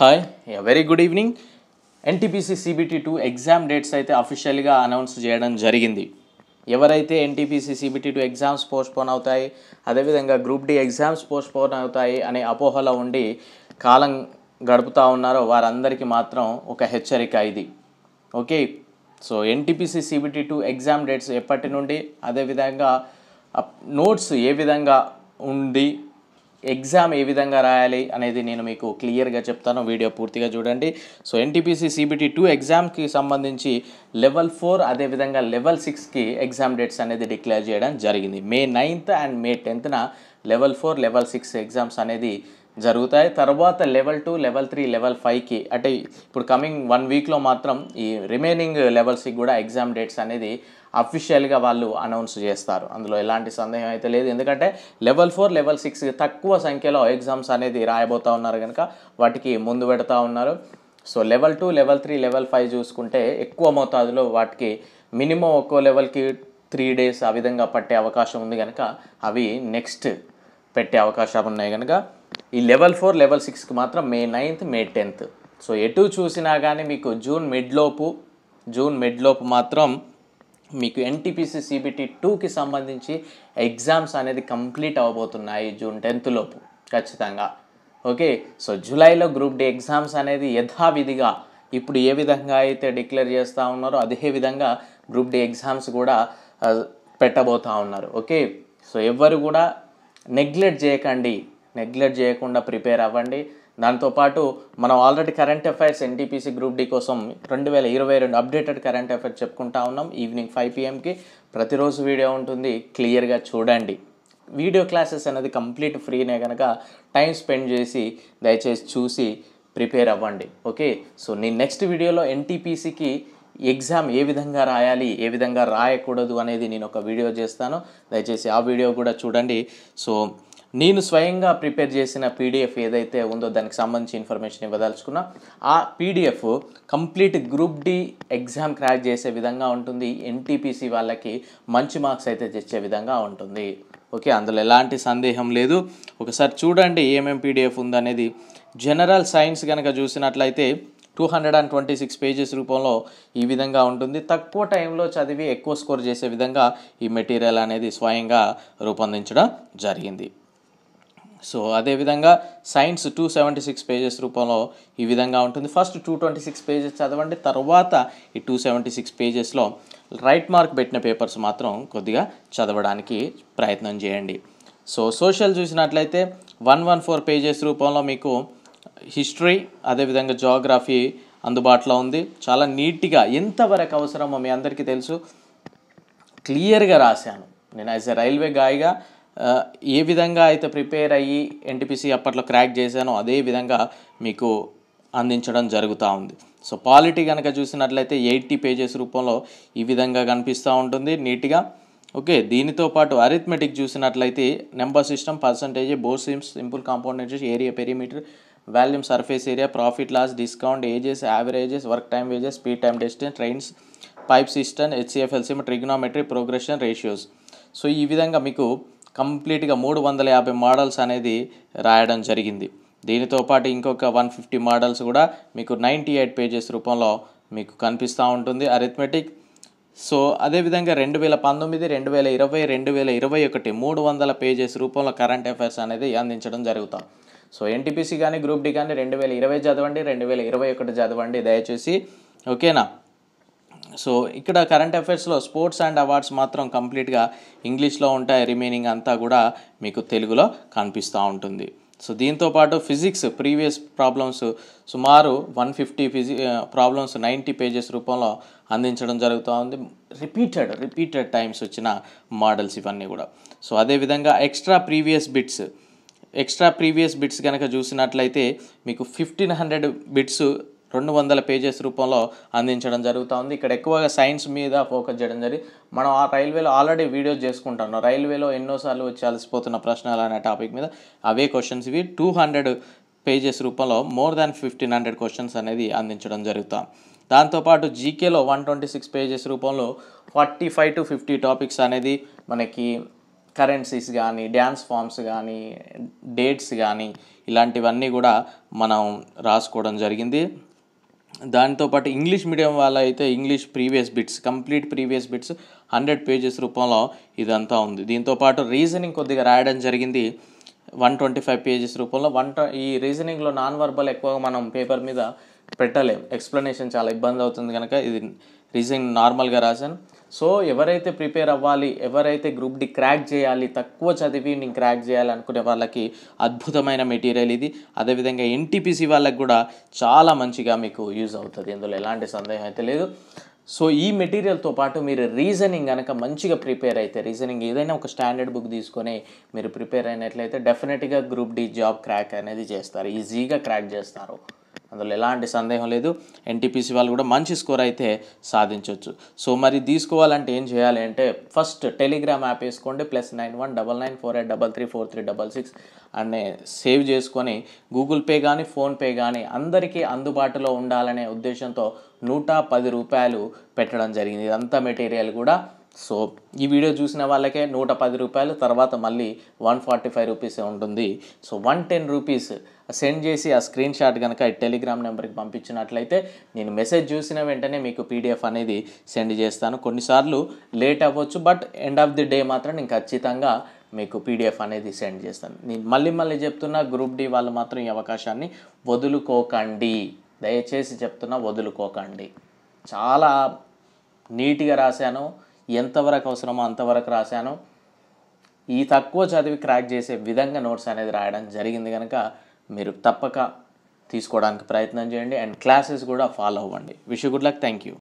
hi very good evening NTPC CBT two exam dates అయితే అఫీషియల్గా announce చేయడం జరిగింది ఎవరైతే NTPC CBT two exams postpone అవుతాయి అదేవిధంగా గ్రూప్ డి ఎగ్జామ్స్ పోస్ట్పోన్ అవుతాయి అనే అపోహలో ఉండి కాలం గడుపుతూ ఉన్నారో వారందరికీ మాత్రం ఒక హెచ్చరిక ఇది okay so NTPC CBT two exam dates ఎప్పటి నుండి అదేవిధంగా నోట్స్ ఏ విధంగా ఉంది ఎగ్జామ్ ఏ విధంగా రాయాలి అనేది నేను మీకు క్లియర్గా చెప్తాను వీడియో పూర్తిగా చూడండి సో ఎన్టీపీసీ సిబిటీ టూ ఎగ్జామ్కి సంబంధించి లెవెల్ ఫోర్ అదేవిధంగా లెవెల్ సిక్స్కి ఎగ్జామ్ డేట్స్ అనేది డిక్లేర్ చేయడం జరిగింది మే నైన్త్ అండ్ మే టెన్త్న level four level six exams అనేది జరుగుతాయి తర్వాత level two level three level ఫైవ్కి అంటే ఇప్పుడు కమింగ్ వన్ వీక్లో మాత్రం ఈ రిమైనింగ్ లెవెల్స్కి కూడా ఎగ్జామ్ డేట్స్ అనేది అఫీషియల్గా వాళ్ళు అనౌన్స్ చేస్తారు అందులో ఎలాంటి సందేహం అయితే లేదు ఎందుకంటే లెవెల్ ఫోర్ లెవెల్ సిక్స్ తక్కువ సంఖ్యలో ఎగ్జామ్స్ అనేది రాయబోతూ ఉన్నారు కనుక వాటికి ముందు పెడతా ఉన్నారు so level two level three level five చూసుకుంటే ఎక్కువ మోతాదులో వాటికి మినిమం ఒక్కో లెవెల్కి త్రీ డేస్ ఆ విధంగా పట్టే అవకాశం ఉంది కనుక అవి నెక్స్ట్ పెట్టే అవకాశాలు ఉన్నాయి కనుక ఈ లెవెల్ ఫోర్ లెవెల్ సిక్స్కి మాత్రం May ninth May tenth so ఎటు చూసినా కానీ మీకు జూన్ మిడ్లోపు జూన్ మిడ్లోపు మాత్రం మీకు ఎన్టీపీసీ సిబిటీ టూకి సంబంధించి ఎగ్జామ్స్ అనేది కంప్లీట్ అవ్వబోతున్నాయి జూన్ టెన్త్ లోపు ఖచ్చితంగా ఓకే సో జూలైలో గ్రూప్ డి ఎగ్జామ్స్ అనేది యథావిధిగా ఇప్పుడు ఏ విధంగా అయితే డిక్లేర్ చేస్తూ ఉన్నారో అదే విధంగా గ్రూప్ డి ఎగ్జామ్స్ కూడా పెట్టబోతూ ఉన్నారు ఓకే సో ఎవ్వరు కూడా నెగ్లెక్ట్ చేయకండి నెగ్లెక్ట్ చేయకుండా ప్రిపేర్ అవ్వండి దాంతోపాటు మనం already current affairs NTPC group D కోసం రెండు వేల ఇరవై రెండు అప్డేటెడ్ కరెంట్ అఫైర్స్ చెప్పుకుంటా ఉన్నాం ఈవినింగ్ ఫైవ్ పిఎంకి ప్రతిరోజు వీడియో ఉంటుంది క్లియర్గా చూడండి వీడియో క్లాసెస్ అనేది కంప్లీట్ ఫ్రీనే కనుక టైం స్పెండ్ చేసి దయచేసి చూసి ప్రిపేర్ అవ్వండి ఓకే సో నేను నెక్స్ట్ వీడియోలో ఎన్టీపీసీకి ఎగ్జామ్ ఏ విధంగా రాయాలి ఏ విధంగా రాయకూడదు అనేది నేను ఒక వీడియో చేస్తాను దయచేసి ఆ వీడియో కూడా చూడండి సో నేను స్వయంగా ప్రిపేర్ చేసిన పీడిఎఫ్ ఏదైతే ఉందో దానికి సంబంధించి ఇన్ఫర్మేషన్ ఇవ్వదలుచుకున్నా ఆ PDF complete group D exam crack చేసే విధంగా ఉంటుంది ఎన్టీపీసీ వాళ్ళకి మంచి మార్క్స్ అయితే తెచ్చే విధంగా ఉంటుంది ఓకే అందులో ఎలాంటి సందేహం లేదు ఒకసారి చూడండి ఏమేం పీడిఎఫ్ ఉందనేది జనరల్ సైన్స్ కనుక చూసినట్లయితే two hundred and twenty six pages రూపంలో ఈ విధంగా ఉంటుంది తక్కువ టైంలో చదివి ఎక్కువ స్కోర్ చేసే విధంగా ఈ మెటీరియల్ అనేది స్వయంగా రూపొందించడం జరిగింది సో అదేవిధంగా science two seventy six pages రూపంలో ఈ విధంగా ఉంటుంది first two twenty six pages చదవండి తర్వాత ఈ టూ సెవెంటీ సిక్స్ పేజెస్లో రైట్ మార్క్ పెట్టిన పేపర్స్ మాత్రం కొద్దిగా చదవడానికి ప్రయత్నం చేయండి సో సోషల్ చూసినట్లయితే వన్ వన్ ఫోర్ పేజెస్ రూపంలో మీకు హిస్టరీ అదేవిధంగా జోగ్రఫీ అందుబాటులో ఉంది చాలా నీట్గా ఎంతవరకు అవసరమో మీ అందరికీ తెలుసు క్లియర్గా రాశాను నేను యాజ్ ఎ రైల్వే గాయగా ఏ విధంగా అయితే ప్రిపేర్ అయ్యి ఎన్టీపీసీ అప్పట్లో క్రాక్ చేశానో అదే విధంగా మీకు అందించడం జరుగుతూ ఉంది సో పాలిటీ కనుక చూసినట్లయితే ఎయిటీ పేజెస్ రూపంలో ఈ విధంగా కనిపిస్తూ ఉంటుంది నీట్గా ఓకే దీనితో పాటు అరిథమెటిక్ చూసినట్లయితే నెంబర్ సిస్టమ్ పర్సంటేజ్ బోర్ సిమ్స్ simple components area perimeter volume surface area profit loss discount ages averages work time wages speed time distance trains pipe system HCF LCM trigonometry progression ratios so ఈ విధంగా మీకు కంప్లీట్గా మూడు వందల యాభై మోడల్స్ అనేది రాయడం జరిగింది దీనితో పాటు ఇంకొక వన్ ఫిఫ్టీ మోడల్స్ కూడా మీకు నైంటీ ఎయిట్ పేజెస్ రూపంలో మీకు కనిపిస్తూ ఉంటుంది అరిథమెటిక్ సో అదేవిధంగా రెండు వేల పంతొమ్మిది రెండు వేల ఇరవై రెండు వేల ఇరవై ఒకటి మూడు వందల పేజెస్ రూపంలో కరెంట్ అఫైర్స్ అనేది అందించడం జరుగుతాం సో ఎన్టీపీసీ కానీ గ్రూప్ డి కానీ రెండు వేల ఇరవై చదవండి రెండు వేల ఇరవై ఒకటి చదవండి దయచేసి ఓకేనా సో ఇక్కడ కరెంట్ అఫైర్స్లో స్పోర్ట్స్ అండ్ అవార్డ్స్ మాత్రం కంప్లీట్గా ఇంగ్లీష్లో ఉంటాయి రిమైనింగ్ అంతా కూడా మీకు తెలుగులో కనిపిస్తూ ఉంటుంది సో దీంతోపాటు ఫిజిక్స్ ప్రీవియస్ ప్రాబ్లమ్స్ సుమారు వన్ ఫిఫ్టీ ఫిజి ప్రాబ్లమ్స్ నైంటీ పేజెస్ రూపంలో అందించడం జరుగుతూ ఉంది రిపీటెడ్ రిపీటెడ్ టైమ్స్ వచ్చిన మోడల్స్ ఇవన్నీ కూడా సో అదేవిధంగా extra previous bits extra previous bits కనుక చూసినట్లయితే మీకు ఫిఫ్టీన్ హండ్రెడ్ బిట్స్ రెండు వందల పేజెస్ రూపంలో అందించడం జరుగుతూ ఉంది ఇక్కడ ఎక్కువగా సైన్స్ మీద ఫోకస్ చేయడం జరిగింది మనం ఆ రైల్వేలో ఆల్రెడీ వీడియోస్ చేసుకుంటాం రైల్వేలో ఎన్నోసార్లు వచ్చి అలసిపోతున్న ప్రశ్నలు అనే టాపిక్ మీద అవే క్వశ్చన్స్ ఇవి టూ హండ్రెడ్ పేజెస్ రూపంలో more than fifteen hundred questions అనేది అందించడం జరుగుతాం దాంతోపాటు జీకేలో వన్ ట్వంటీ సిక్స్ పేజెస్ రూపంలో forty five to fifty topics అనేది మనకి కరెన్సీస్ కానీ డ్యాన్స్ ఫామ్స్ కానీ డేట్స్ కానీ ఇలాంటివన్నీ కూడా మనం రాసుకోవడం జరిగింది దాంతోపాటు ఇంగ్లీష్ మీడియం వాళ్ళ అయితే English previous bits complete previous bits hundred pages రూపంలో ఇదంతా ఉంది దీంతోపాటు రీజనింగ్ కొద్దిగా రాయడం జరిగింది వన్ ట్వంటీ ఫైవ్ పేజెస్ రూపంలో వన్ ఈ రీజనింగ్లో నాన్ వర్బల్ ఎక్కువగా మనం పేపర్ మీద పెట్టలేం ఎక్స్ప్లెనేషన్ చాలా ఇబ్బంది అవుతుంది కనుక ఇది రీజనింగ్ నార్మల్గా రాశాను సో ఎవరైతే ప్రిపేర్ అవ్వాలి ఎవరైతే గ్రూప్ డి క్రాక్ చేయాలి తక్కువ చదివి నేను క్రాక్ చేయాలనుకునే వాళ్ళకి అద్భుతమైన మెటీరియల్ ఇది అదేవిధంగా ఎన్టీపీసీ వాళ్ళకి కూడా చాలా మంచిగా మీకు యూజ్ అవుతుంది ఇందులో ఎలాంటి సందేహం అయితే లేదు సో ఈ మెటీరియల్తో పాటు మీరు రీజనింగ్ కనుక మంచిగా ప్రిపేర్ అయితే రీజనింగ్ ఏదైనా ఒక స్టాండర్డ్ బుక్ తీసుకొని మీరు ప్రిపేర్ అయినట్లయితే డెఫినెట్గా గ్రూప్ డి జాబ్ క్రాక్ అనేది చేస్తారు ఈజీగా క్రాక్ చేస్తారు అందులో ఎలాంటి సందేహం లేదు ఎన్టీపీసీ వాళ్ళు కూడా మంచి స్కోర్ అయితే సాధించవచ్చు సో మరి తీసుకోవాలంటే ఏం చేయాలి అంటే ఫస్ట్ టెలిగ్రామ్ యాప్ వేసుకోండి plus nine one double nine four eight double three four three double six అనే సేవ్ చేసుకొని గూగుల్ పే కానీ ఫోన్పే కానీ అందరికీ అందుబాటులో ఉండాలనే ఉద్దేశంతో నూట పది రూపాయలు పెట్టడం జరిగింది ఇదంతా మెటీరియల్ కూడా సో ఈ వీడియో చూసిన వాళ్ళకే నూట పది రూపాయలు తర్వాత మళ్ళీ వన్ ఫార్టీ ఫైవ్ రూపీసే ఉంటుంది so one ten rupees send చేసి ఆ స్క్రీన్ షాట్ కనుక టెలిగ్రామ్ నెంబర్కి పంపించినట్లయితే నేను మెసేజ్ చూసిన వెంటనే మీకు పీడిఎఫ్ అనేది సెండ్ చేస్తాను కొన్నిసార్లు లేట్ అవ్వచ్చు but end of the day మాత్రం నేను ఖచ్చితంగా మీకు పీడిఎఫ్ అనేది సెండ్ చేస్తాను నేను మళ్ళీ మళ్ళీ చెప్తున్నా గ్రూప్ డి వాళ్ళు మాత్రం ఈ అవకాశాన్ని వదులుకోకండి దయచేసి చెప్తున్నా వదులుకోకండి చాలా నీట్గా రాశాను ఎంతవరకు అవసరమో అంతవరకు రాశాను ఈ తక్కువ చదివి క్రాక్ చేసే విధంగా నోట్స్ అనేది రాయడం జరిగింది కనుక మీరు తప్పక తీసుకోవడానికి ప్రయత్నం చేయండి అండ్ క్లాసెస్ కూడా ఫాలో అవ్వండి wish good luck thank you